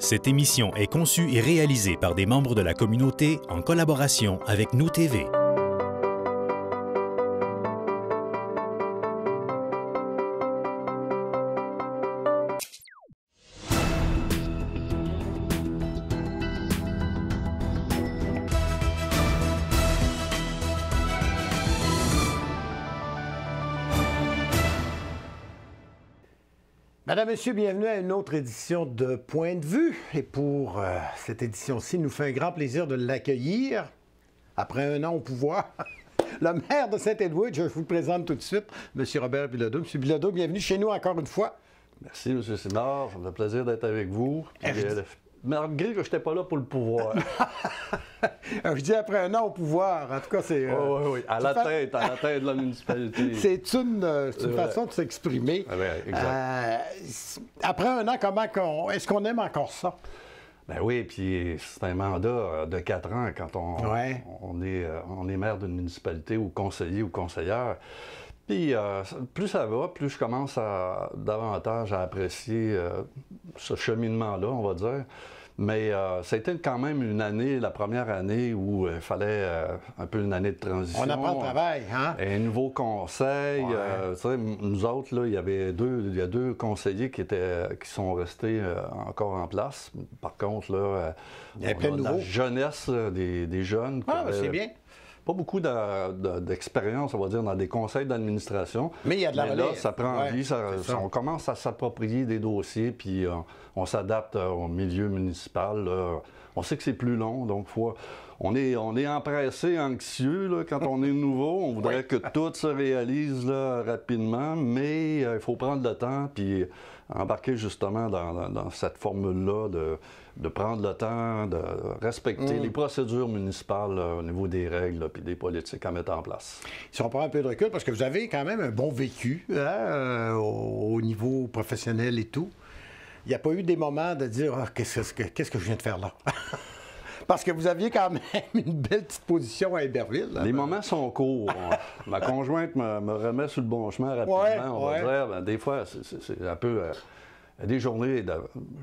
Cette émission est conçue et réalisée par des membres de la communauté en collaboration avec Nous TV. Madame, Monsieur, bienvenue à une autre édition de Point de vue. Et pour euh, cette édition-ci, nous fait un grand plaisir de l'accueillir. Après un an au pouvoir, le maire de Saint-Edward, je vous le présente tout de suite, M. Robert Bilodeau. M. Bilodeau, bienvenue chez nous encore une fois. Merci, M. Sénard, Ça me plaisir d'être avec vous malgré que je n'étais pas là pour le pouvoir. Ah, je dis après un an au pouvoir. En tout cas, c'est. oui, oui, euh, à la tête, à la tête de la municipalité. c'est une, euh, façon de s'exprimer. Ah, ben, euh, après un an, comment est-ce qu'on aime encore ça? Ben oui, puis c'est un mandat de quatre ans quand on, on, est, on est maire d'une municipalité ou conseiller ou conseillère. Euh, plus ça va, plus je commence à davantage à apprécier euh, ce cheminement-là, on va dire. Mais euh, ça a été quand même une année, la première année où il fallait un peu une année de transition. On apprend le travail, hein? Et un nouveau conseil. nous autres, là, il y avait deux, il y a deux conseillers qui, étaient, qui sont restés encore en place. Par contre, là, il y on a de jeunesse des, jeunes. Ah, ben, c'est bien beaucoup d'expérience, on va dire, dans des conseils d'administration. Mais il y a de la là, ça prend vie, on commence à s'approprier des dossiers, puis euh, on s'adapte euh, au milieu municipal. On sait que c'est plus long, donc on est, on est empressé, anxieux quand on est nouveau. On voudrait que tout se réalise rapidement, mais euh, il faut prendre le temps. Puis embarquer justement dans, cette formule-là de, prendre le temps, de respecter mm. les procédures municipales euh, au niveau des règles et des politiques à mettre en place. Si on prend un peu de recul, parce que vous avez quand même un bon vécu hein, euh, au niveau professionnel et tout. Il n'y a pas eu des moments de dire ah, qu'est-ce que je viens de faire là? Parce que vous aviez quand même une belle petite position à Iberville. Les moments sont courts. Ma conjointe me, remet sur le bon chemin rapidement, ben, des fois, c'est un peu... Euh, des journées,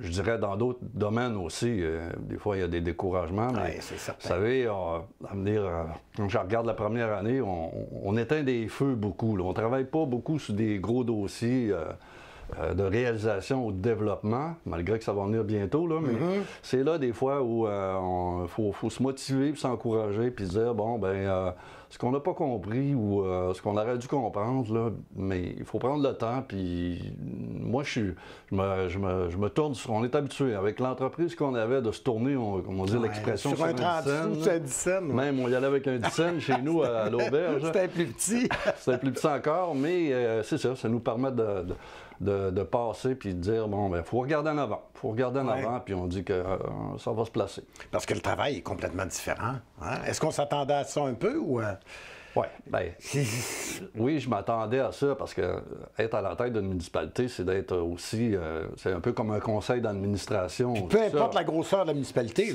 je dirais dans d'autres domaines aussi, euh, des fois il y a des découragements, mais certain. vous savez, à venir, euh, quand je regarde la première année, on, éteint des feux beaucoup. On ne travaille pas beaucoup sur des gros dossiers. Euh, de réalisation au développement, malgré que ça va venir bientôt, là, mais mm-hmm. c'est là des fois où il euh, faut, faut, se motiver, s'encourager, puis dire, bon, ben, euh, ce qu'on n'a pas compris ou euh, ce qu'on aurait dû comprendre, là, mais il faut prendre le temps. Puis moi, je, je, me, je, me, tourne sur. On est habitué avec l'entreprise qu'on avait de se tourner, on, on dit l'expression sur, un un Même, on y allait avec un 10 chez nous à, l'auberge. C'était plus petit. C'était plus petit encore, mais euh, c'est ça, ça nous permet de, passer puis de dire bon, ben faut regarder en avant, faut regarder en avant, puis on dit que euh, ça va se placer. Parce que le travail est complètement différent. Hein? Est-ce qu'on s'attendait à ça un peu ou Ouais. Ben, oui, je m'attendais à ça parce que euh, être à la tête d'une municipalité, c'est d'être euh, aussi. Euh, c'est un peu comme un conseil d'administration. Peu importe la grosseur de la municipalité.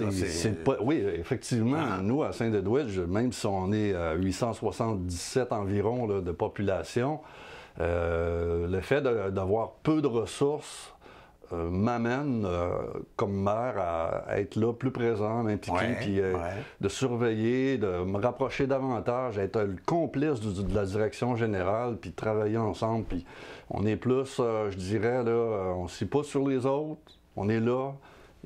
oui, effectivement, ah. nous, à Saint-Edouard, même si on est à 877 environ de population, le fait d'avoir peu de ressources euh, m'amène euh, comme mère à, être là, plus présent, m'impliquer, puis euh, de surveiller, de me rapprocher davantage, être le complice de la direction générale, puis travailler ensemble. Puis on est plus, je dirais, là, on ne s'y pas sur les autres, on est là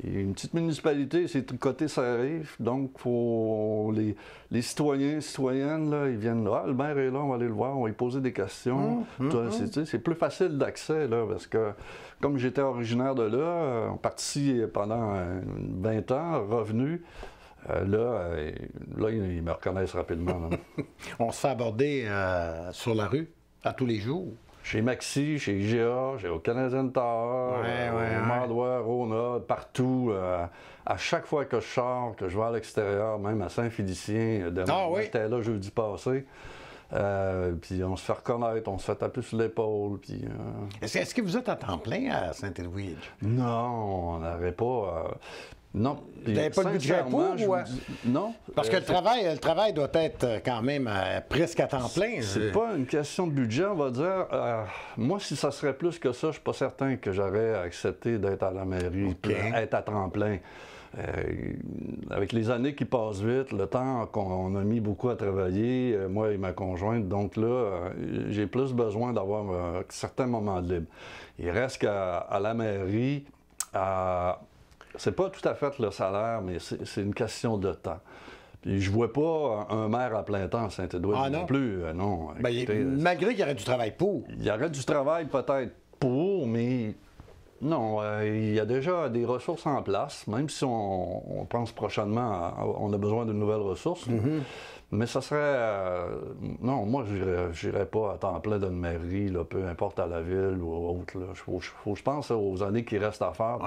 une petite municipalité, c'est côté arrive. donc pour les, les citoyens, citoyennes, là, ils viennent là, ah, le maire est là, on va aller le voir, on va lui poser des questions. Hum, hum, hum. c'est plus facile d'accès, là, parce que comme j'étais originaire de là, en euh, partie euh, pendant 20 ans, revenu, euh, là, là, ils me reconnaissent rapidement. on se fait aborder sur la rue à tous les jours chez Maxi, chez IGA, chez au Canadian Tower, ouais, euh, Rona, partout. Euh, à chaque fois que je sors, que je vais à l'extérieur, même à Saint-Félicien, euh, demain, ah, j'étais là jeudi passé. puis on se fait reconnaître, on se fait taper sur l'épaule. Puis, est-ce, que vous êtes à temps plein à Saint-Edwidge? Non, on n'aurait pas. Non. Vous n'avez pas de budget pour? Ou... Euh? Non. Parce que le euh, travail, le travail doit être euh, quand même presque à temps plein. C'est pas une question de budget, on va dire. moi, si ça serait plus que ça, je suis pas certain que j'aurais accepté d'être à la mairie, okay. être à temps plein. avec les années qui passent vite, le temps qu'on a mis beaucoup à travailler, moi et ma conjointe, donc là, j'ai plus besoin d'avoir certains moments de libre. Il reste qu'à la mairie, à c'est pas tout à fait le salaire, mais c'est une question de temps. Puis je vois pas un maire à plein temps à Saint-Édouard ah, non. plus. Euh, non. Ben, euh, malgré qu'il y aurait du travail pour. Il y aurait du travail peut-être pour, mais non, euh, il y a déjà des ressources en place, même si on, pense prochainement, qu'on on a besoin de nouvelles ressources. Mm-hmm. Mais ça serait. Euh, non, moi, je n'irais pas à temps plein d'une mairie, peu importe à la ville ou autre. Là. Faut, je pense aux années qui restent à faire.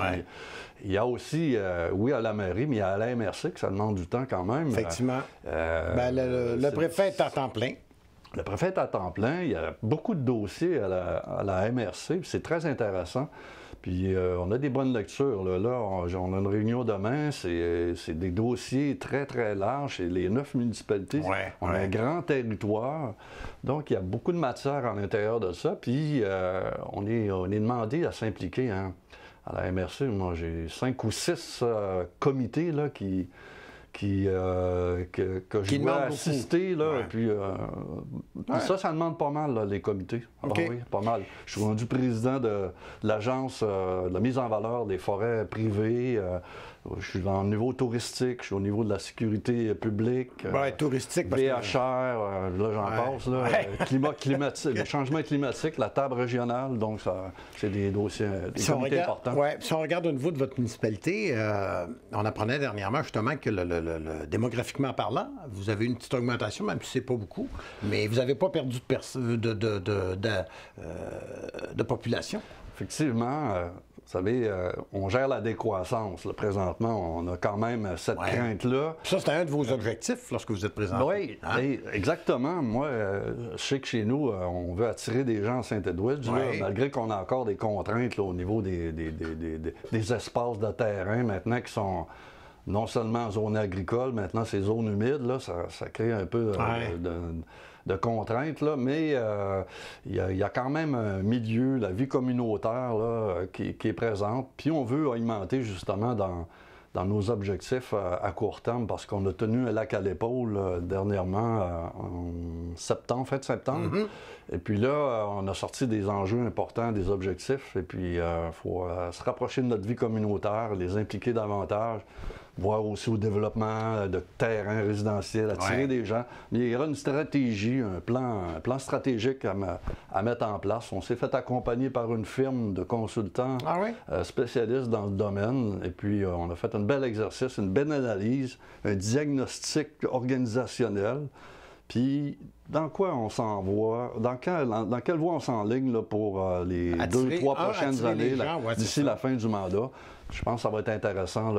Il y a aussi, euh, oui, à la mairie, mais il y a à la MRC que ça demande du temps quand même. Effectivement. Euh, ben, le, préfet est à temps plein. Le préfet est à temps plein. Il y a beaucoup de dossiers à la, à la MRC. C'est très intéressant. Puis euh, on a des bonnes lectures. Là, on, a une réunion demain. C'est euh, des dossiers très, très larges. C'est les neuf municipalités. on a un grand territoire. Donc, il y a beaucoup de matière à l'intérieur de ça. Puis euh, on, est, on est demandé à s'impliquer. Hein, à la MRC, moi, j'ai cinq ou six comités là, qui, qui, euh, que, je assister. puis, euh, Ça, ça demande pas mal, les comités. Ah oui, pas mal. Je suis rendu président de l'agence euh, de la mise en valeur des forêts privées. je suis au niveau touristique, je suis au niveau de la sécurité publique. touristique, parce BHR, là, j'en passe. climat climatique, le changement climatique, la table régionale. Donc, ça, c'est des dossiers des si importants. si on regarde au niveau de votre municipalité, on apprenait dernièrement justement que le démographiquement parlant, vous avez une petite augmentation, même si c'est pas beaucoup, mais vous n'avez pas perdu de, euh, de, population. Effectivement, euh, vous savez, euh, on gère la décroissance. présentement, on a quand même cette crainte-là. Ça, c'était un de vos objectifs lorsque vous êtes présenté. Oui, hein? exactement. Moi, je sais que chez nous, on veut attirer des gens à saint édouard malgré qu'on a encore des contraintes au niveau des, des espaces de terrain maintenant qui sont non seulement en zone agricole, maintenant c'est zone humide, là, ça, crée un peu euh, de, contraintes, là, mais euh, il y, a quand même un milieu, la vie communautaire qui, est présente. Puis on veut alimenter justement dans, nos objectifs euh, à, court terme parce qu'on a tenu un lac à l'épaule dernièrement en septembre, fin de septembre. Mm-hmm. Et puis là, on a sorti des enjeux importants, des objectifs. Et puis, il faut se rapprocher de notre vie communautaire, les impliquer davantage. Voir aussi au développement euh, de terrains résidentiels, attirer des gens. Mais il y aura une stratégie, un plan, plan stratégique à, mettre en place. On s'est fait accompagner par une firme de consultants ah euh, spécialistes dans le domaine. Et puis, euh, on a fait un bel exercice, une belle analyse, un diagnostic organisationnel. Puis, dans quoi on s'envoie, dans, dans, quelle voie on s'enligne là, pour euh, les deux, trois prochaines années, d'ici la fin du mandat? Je pense que ça va être intéressant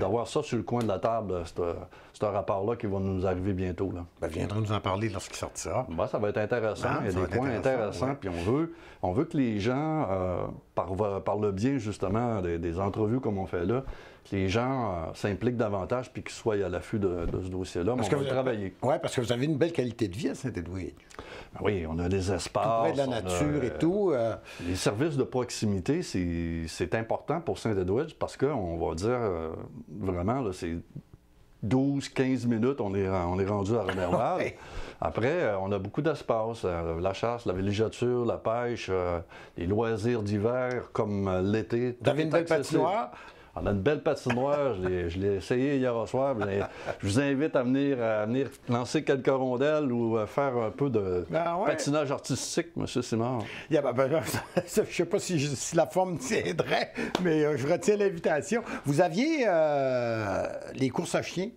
d'avoir ça sur le coin de la table, euh, ce rapport-là qui va nous arriver bientôt. Là. Ben, nous en parler lorsqu'il sortira. Ben, ça va être intéressant. Ah, Il y a des points intéressants. Puis on veut, on veut que les gens, euh, par, le bien justement des entrevues comme on fait là, les gens euh, s'impliquent davantage puis qu'ils soient à l'affût de, ce dossier-là. Parce que vous travaillez. Oui, parce que vous avez une belle qualité de vie à Saint-Edouard. Ben oui, on a des espaces. Tout de la nature et euh, tout. Euh. Les services de proximité, c'est important pour Saint-Edouard parce qu'on va dire vraiment, c'est 12, 15 minutes, on est, on est rendu à rené Après, on a beaucoup d'espace. la chasse, la villégiature, la pêche, les loisirs d'hiver comme l'été. Vous avez une belle patinoire. On a une belle patinoire, je l'ai essayé hier soir, mais je vous invite à venir, lancer quelques rondelles ou à faire un peu de ah patinage artistique, monsieur Simon. Ben, ben, je ne sais pas si, la forme tiendrait, mais euh, je retiens l'invitation. Vous aviez euh, les courses à chiens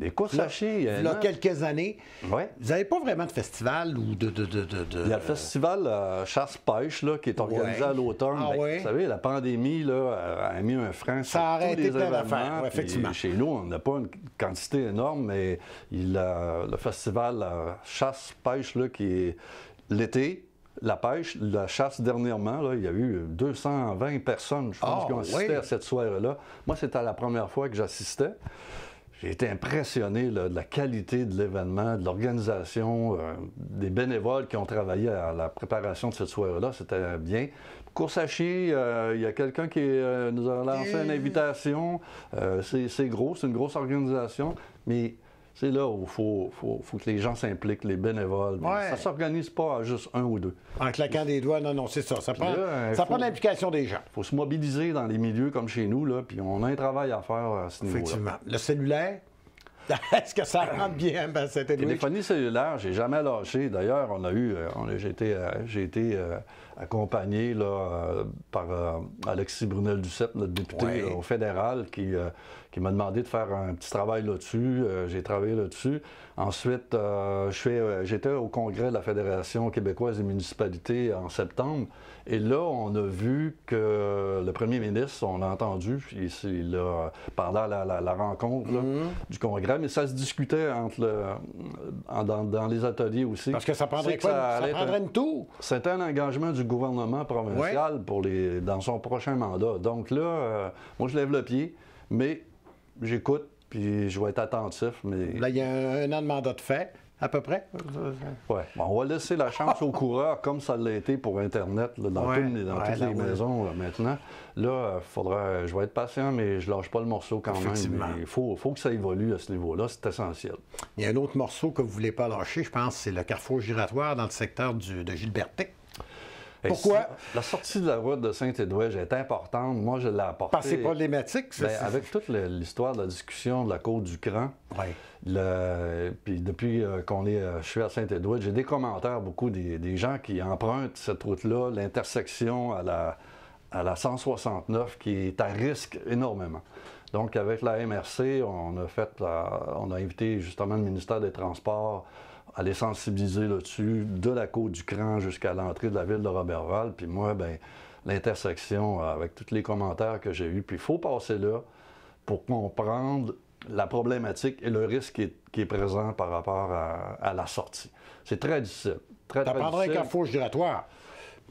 il y a quelques années. Vous n'avez pas vraiment de festival ou de, Il y a le festival euh, chasse-pêche qui est organisé à l'automne. Ah ben, vous savez, la pandémie là, a mis un frein sur Ça a tous les événements. effectivement. Chez nous, on n'a pas une quantité énorme, mais il a, euh, le festival euh, chasse-pêche qui est l'été, la pêche, la chasse dernièrement, là, il y a eu 220 personnes, je pense, ah qui ont assisté à cette soirée-là. Moi, c'était la première fois que j'assistais. J'ai été impressionné de la qualité de l'événement, de l'organisation, euh, des bénévoles qui ont travaillé à la préparation de cette soirée-là. C'était bien. Course à euh, il y a quelqu'un qui euh, nous a lancé une invitation. c'est gros, c'est une grosse organisation, mais c'est là où il faut, que les gens s'impliquent, les bénévoles. Ça ne s'organise pas à juste un ou deux. En claquant des doigts, non, non, c'est ça. Ça prend, ça prend l'implication des gens. Il faut se mobiliser dans les milieux comme chez nous, là, puis on a un travail à faire à ce niveau-là. Effectivement. Le cellulaire, Est-ce que ça rentre bien, ben, cette Téléphonie cellulaire, j'ai jamais lâché. D'ailleurs, on a eu, euh, j'ai été, euh, euh, accompagné là, par Alexis Brunel-Duceppe, notre député au fédéral, qui, m'a demandé de faire un petit travail là-dessus. j'ai travaillé là-dessus. Ensuite, j'étais au congrès de la Fédération québécoise des municipalités en septembre. Et là, on a vu que le premier ministre, on l'a entendu, il, a, parlé à la, rencontre mm-hmm. du congrès, mais ça se discutait entre euh, dans, les ateliers aussi. Parce que ça prendrait, quoi, ça, prendrait une tour? C'était un engagement du gouvernement provincial pour les, dans son prochain mandat. Donc là, euh, moi, je lève le pied, mais j'écoute, puis je vais être attentif. Mais... Là, il y a un, un an de mandat de fait. À peu près. Oui. on va laisser la chance aux coureurs, comme ça l'a été pour Internet, dans, toutes les maisons maintenant. Là, faudra, je vais être patient, mais je lâche pas le morceau quand même. Il faut, faut que ça évolue à ce niveau-là, c'est essentiel. Il y a un autre morceau que vous ne voulez pas lâcher, je pense, c'est le carrefour giratoire dans le secteur du, de Gilbertec. Pourquoi? la sortie de la route de Saint-Édouard est importante. Moi, je l'ai apportée. que c'est problématique, ben, c'est ça? Avec toute l'histoire de la discussion de la côte du Cran, puis depuis euh, qu'on est, euh, je suis à Saint-Édouard, j'ai des commentaires, beaucoup des, gens qui empruntent cette route-là, l'intersection à la, à la 169, qui est à risque énormément. Donc, avec la MRC, on a, fait on a invité justement le ministère des Transports à les sensibiliser là-dessus, de la côte du Cran jusqu'à l'entrée de la ville de Robertval. Puis moi, ben, l'intersection, avec tous les commentaires que j'ai eus, puis il faut passer là pour comprendre la problématique et le risque qui est, présent par rapport à, la sortie. C'est très difficile. Très, très qu'à un giratoire.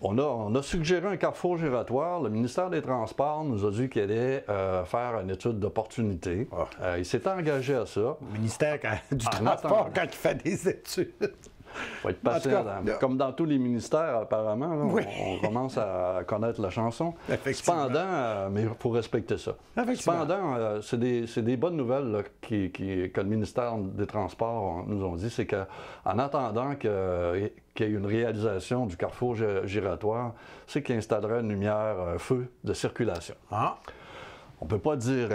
On a, suggéré un carrefour giratoire. Le ministère des Transports nous a dit qu'il allait euh, faire une étude d'opportunité. Ah. Euh, il s'est engagé à ça. Le ministère du ah, Transport, quand il fait des études faut être patient. Hein. comme dans tous les ministères, apparemment, on, commence à connaître la chanson. Cependant, euh, mais il faut respecter ça. Cependant, euh, c'est des, bonnes nouvelles que le ministère des Transports nous ont dit, c'est qu'en attendant euh, qu'il y ait une réalisation du carrefour giratoire, c'est qu'il installerait une lumière feu de circulation. Ah. On ne peut pas dire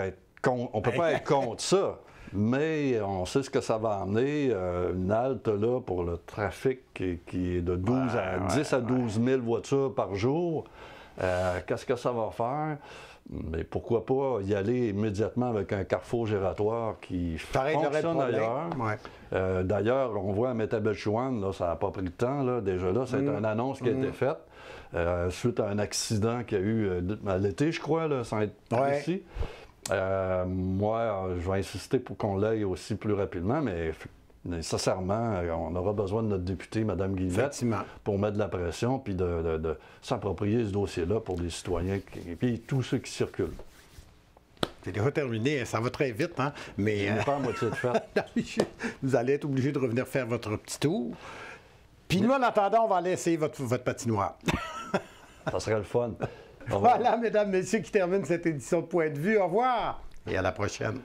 on peut pas être contre ça. Mais euh, on sait ce que ça va amener. Euh, une halte là pour le trafic qui, est de 12 à, 10 à 12 000 voitures par jour. Euh, qu'est-ce que ça va faire? Mais pourquoi pas y aller immédiatement avec un carrefour giratoire qui Pareil, fonctionne ailleurs. Ouais. D'ailleurs, on voit à Métabelchouane, là, ça n'a pas pris de temps. déjà là, c'est mm. une annonce qui a mm. été faite suite à un accident qu'il y a eu à l'été, je crois, là, sans être ici. Euh, moi, je vais insister pour qu'on l'aille aussi plus rapidement, mais nécessairement, euh, on aura besoin de notre députée, Mme Guillemette, pour mettre de la pression puis de, s'approprier ce dossier-là pour les citoyens et puis tous ceux qui circulent. C'est déjà terminé, hein, ça va très vite, hein? mais... Euh, pas moitié de faire. Vous allez être obligé de revenir faire votre petit tour. Puis nous, en attendant, on va laisser votre, votre patinoire. ça serait le fun. Voilà, mesdames, messieurs, qui termine cette édition de Point de vue. Au revoir et à la prochaine.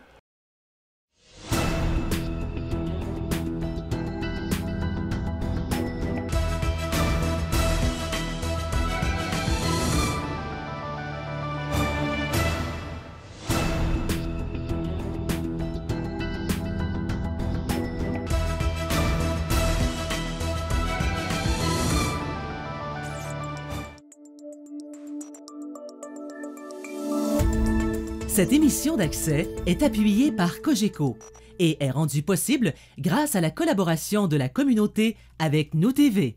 Cette émission d'accès est appuyée par Cogeco et est rendue possible grâce à la collaboration de la communauté avec Nous TV.